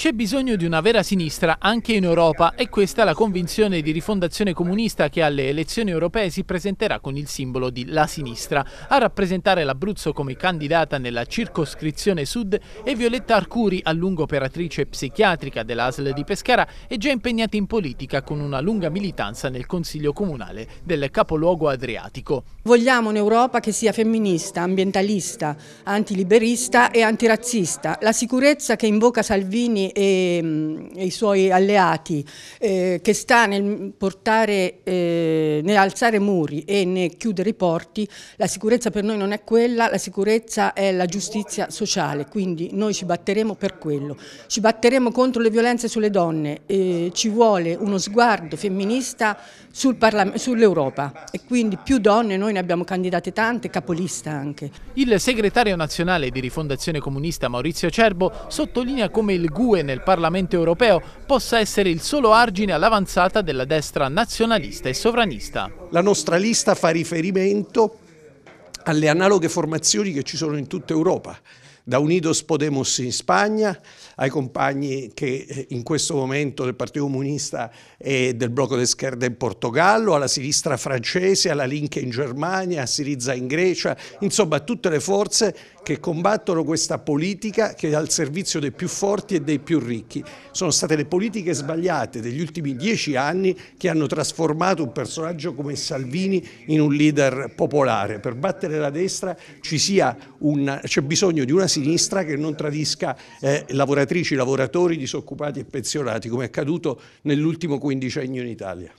C'è bisogno di una vera sinistra anche in Europa e questa è la convinzione di Rifondazione Comunista che alle elezioni europee si presenterà con il simbolo di La Sinistra. A rappresentare l'Abruzzo come candidata nella circoscrizione sud è Violetta Arcuri, a lungo operatrice psichiatrica dell'ASL di Pescara e già impegnata in politica con una lunga militanza nel Consiglio Comunale del capoluogo adriatico. Vogliamo un'Europa che sia femminista, ambientalista, antiliberista e antirazzista. La sicurezza che invoca Salvini e, e i suoi alleati eh, che sta nel portare, eh, nel alzare muri e nel chiudere i porti, la sicurezza per noi non è quella, la sicurezza è la giustizia sociale, quindi noi ci batteremo per quello. Ci batteremo contro le violenze sulle donne, eh, ci vuole uno sguardo femminista sul sull'Europa e quindi più donne, noi ne abbiamo candidate tante, capolista anche. Il segretario nazionale di Rifondazione Comunista Maurizio Cerbo sottolinea come il GUE nel Parlamento europeo possa essere il solo argine all'avanzata della destra nazionalista e sovranista. La nostra lista fa riferimento alle analoghe formazioni che ci sono in tutta Europa, da Unidos Podemos in Spagna ai compagni che eh, in questo momento del Partito Comunista e del Blocco di Scherda in Portogallo, alla sinistra francese, alla Linke in Germania, a Siriza in Grecia, insomma tutte le forze che combattono questa politica che è al servizio dei più forti e dei più ricchi. Sono state le politiche sbagliate degli ultimi dieci anni che hanno trasformato un personaggio come Salvini in un leader popolare. Per battere la destra c'è bisogno di una sinistra che non tradisca eh, lavoratrici, lavoratori, disoccupati e pensionati come è accaduto nell'ultimo quindicennio in Italia.